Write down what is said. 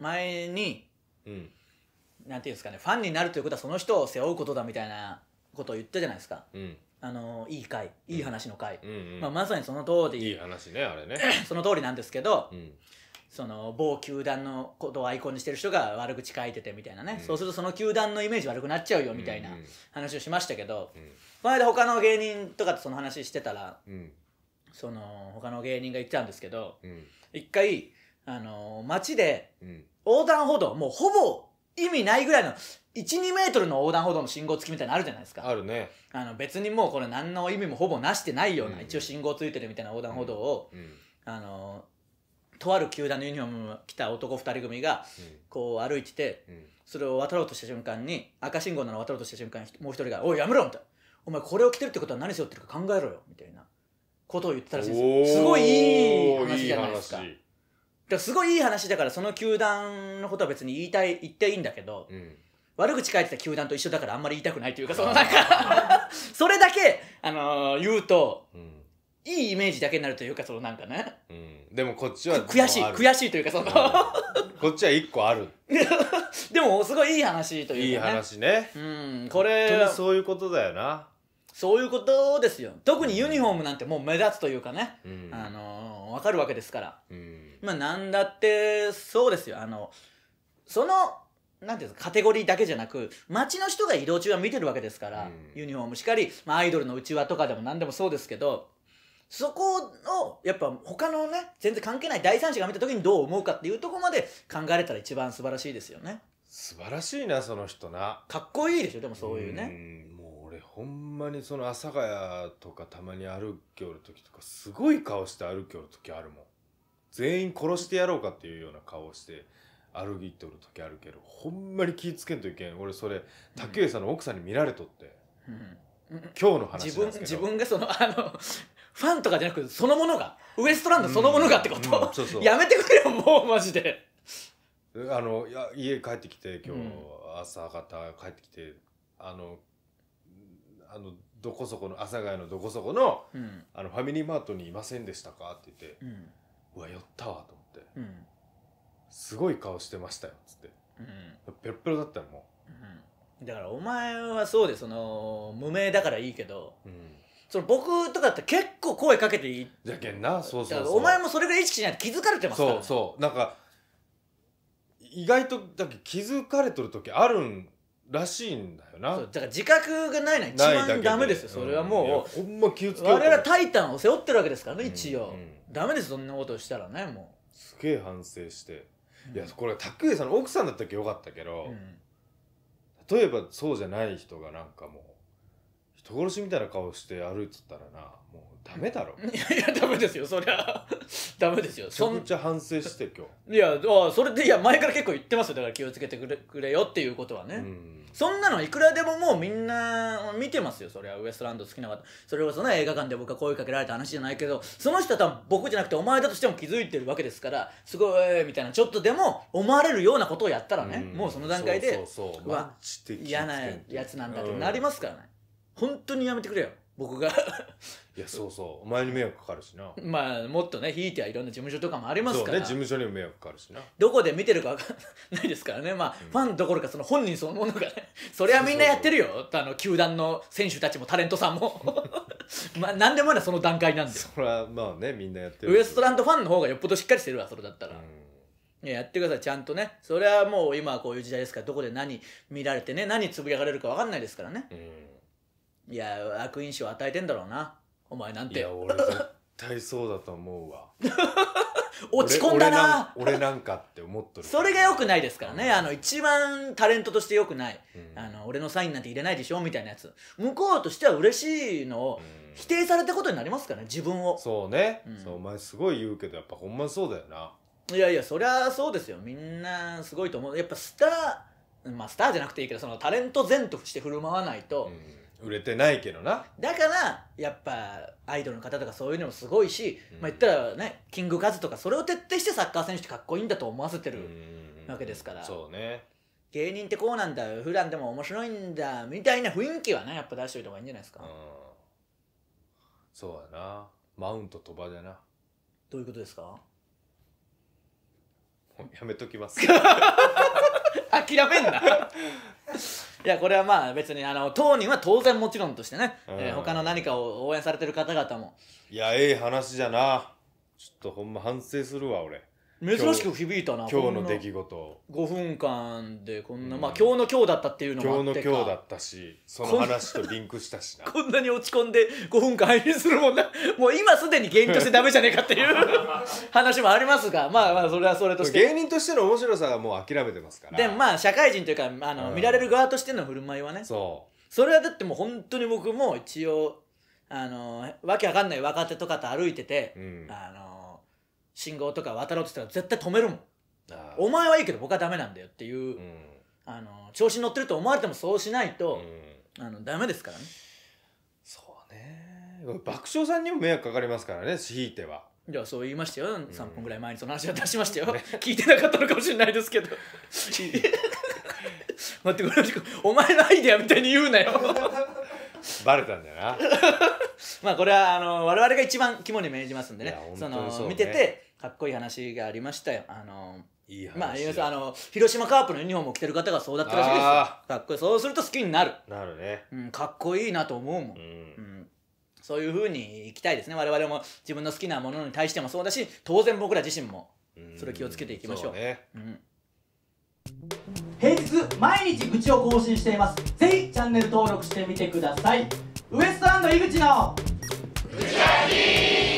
前に、うん、なんていうんですかねファンになるということはその人を背負うことだみたいなことを言ったじゃないですかうん、あのいい回いい話の回、まあ、まさにその通りいい話ね、あれね。その通りなんですけどうん。その某球団のことをアイコンにしてる人が悪口書いててみたいなね、うんそうするとその球団のイメージ悪くなっちゃうよみたいな話をしましたけど、この間他の芸人とかとその話してたらうん。その他の芸人が言ってたんですけどうん。一回あのー、街で、横断歩道、もうほぼ意味ないぐらいの、1、2メートルの横断歩道の信号付きみたいなのあるじゃないですか。あるね。あの、別にもうこれ何の意味もほぼなしてないような、うん、一応信号付いてるみたいな横断歩道を、うん、あのー、とある球団のユニフォーム着た男2人組が、こう歩いてて、うん、それを渡ろうとした瞬間に、赤信号なの渡ろうとした瞬間に、もう一人が、おい、やめろみたいな。お前これを着てるってことは何背負ってるか考えろよみたいなことを言ってたらしいですすごいいい話じゃないですか。いいだすごいいい話だからその球団のことは別に言いたい言っていいんだけど、うん、悪口書いてた球団と一緒だからあんまり言いたくないというかそのなんか それだけ、あのー、言うと、うん、いいイメージだけになるというかそのなんかね、うん、でもこっちは悔しい悔しいというかその、こっちは一個ある でもすごいいい話というか、ね、いい話ね、うん、これそういうことだよなそういうことですよ特にユニフォームなんてもう目立つというかね、あのー、分かるわけですから、うんまあなんだってそうですよあのそのなんていうんですかカテゴリーだけじゃなく街の人が移動中は見てるわけですから、うんユニフォームしかり、まあ、アイドルのうちわとかでも何でもそうですけどそこをやっぱ他のね全然関係ない第三者が見た時にどう思うかっていうところまで考えれたら一番素晴らしいですよね素晴らしいなその人なかっこいいでしょでもそういうねもう俺ほんまにその阿佐ヶ谷とかたまに歩きおる時とかすごい顔して歩きおる時あるもん全員殺してやろうかっていうような顔をして歩いおる時あるけどほんまに気ぃつけんといけん俺それ竹内さんの奥さんに見られとって、うん、今日の話自分自分がそのあのファンとかじゃなくてそのものがウエストランドそのものがってこと、うんうん、そうそうやめてくれよもうマジであのや家帰ってきて今日朝方帰ってきて、あのあのどこそこの阿佐ヶ谷のどこそこのうん、あのファミリーマートにいませんでしたか?」って言って、うんうわ寄ったわと思って、うんすごい顔してましたよっつってうんペロペロだったのもだからお前はそうでその無名だからいいけどう、ん、その僕とかだって結構声かけていいじゃけんなそうそうそうお前もそれぐらい意識しないと気づかれてますから、そうそうなんか意外とだけ気づかれとる時あるんらしいんだよなそうだから自覚がないのは一ないだ番ダメですよそれはもう、うんほんま気をつけ我々タイタンを背負ってるわけですからね、一応、うんうんダメですそんなことしたらねもうすげえ反省して、ういやこれ拓哉さんの奥さんだったっけよかったけど、うん例えばそうじゃない人がなんかもう人殺しみたいな顔して歩いてたらなもメだろ いやダメですよそりゃ ダメですよそんちゃ反省して今いやあそれでいや前から結構言ってますよだから気をつけてくれくれよっていうことはね、んそんなのいくらでももうみんな見てますよそりゃウエストランド好きな方それこそね映画館で僕が声かけられた話じゃないけどその人は多分僕じゃなくてお前だとしても気づいてるわけですからすごいみたいなちょっとでも思われるようなことをやったらね、うもうその段階でそうそうそうわ嫌なやつなんだってなりますからね、本当にやめてくれよ僕がいやそうそうお前に迷惑かかるしなまあもっとねひいてはいろんな事務所とかもありますから、ね、事務所にも迷惑かかるしなどこで見てるか分かん ないですからねまあ、うん、ファンどころかその本人そのものがねそりゃみんなやってるよあの球団の選手たちもタレントさんもまあ何でもまだその段階なんでそれはまあねみんなやってるウエストランドファンの方がよっぽどしっかりしてるわそれだったら、うんいややってくださいちゃんとねそれはもう今こういう時代ですからどこで何見られてね何つぶやかれるか分かんないですからね、うんいや悪印象与えてんだろうなお前なんていや俺絶対そうだと思うわ 落ち込んだな俺なんかって思っとるそれがよくないですからね、うん、あの一番タレントとしてよくない、うん、あの俺のサインなんて入れないでしょみたいなやつ向こうとしては嬉しいのを否定されたことになりますからね自分をそうね、うん、そうお前すごい言うけどやっぱほんまそうだよないやいやそりゃそうですよみんなすごいと思うやっぱスターまあスターじゃなくていいけどそのタレント全として振る舞わないと、うん売れてないけどなだからやっぱアイドルの方とかそういうのもすごいし、うん、まあ言ったらねキングカズとかそれを徹底してサッカー選手ってかっこいいんだと思わせてるわけですからそうね芸人ってこうなんだ普段でも面白いんだみたいな雰囲気はねやっぱ出しておいた方がいいんじゃないですか、うん、そうやなマウント飛ばじゃなどういうことですかやめときます 諦めんな いやこれはまあ別にあの当人は当然もちろんとしてね、うん、えー、他の何かを応援されてる方々もいやええ話じゃなちょっとほんま反省するわ俺珍しく響いたな今日の出来事5分間でこんな、うん、まあ今日の今日だったっていうのもあ今日の今日だったしその話とリンクしたしなこんなに落ち込んで5分間配信するもんなもう今すでに芸人としてダメじゃねえかっていう話もありますがまあまあそれはそれとして芸人としての面白さはもう諦めてますからでもまあ社会人というかあの、うん、見られる側としての振る舞いはねそうそれはだってもう本当に僕も一応あのわけわかんない若手とかと歩いてて、うん、あの信号とか渡ろうとしたら絶対止めるもんお前はいいけど僕はダメなんだよっていう、うん、あの調子に乗ってると思われてもそうしないと、うん、あのダメですからねそうね爆笑さんにも迷惑かかりますからねひいては。いやそう言いましたよ、うん、3分ぐらい前にその話は出しましたよ、ね、聞いてなかったのかもしれないですけど 待ってこれお前のアイデアみたいに言うなよバレたんだよな まあこれはあの我々が一番肝に銘じますんでねその、ね、見ててかっこいい話がありましたよあのいい話まあ、広島カープのユニフォームを着てる方がそうだったらしいですよかっこいいそうすると好きになるなるね、うん、かっこいいなと思うもん、うん、そういうふうにいきたいですね我々も自分の好きなものに対してもそうだし当然僕ら自身もそれ気をつけていきましょう、ね、うん、平日毎日愚痴を更新していますぜひチャンネル登録してみてくださいウエストランド井口の愚痴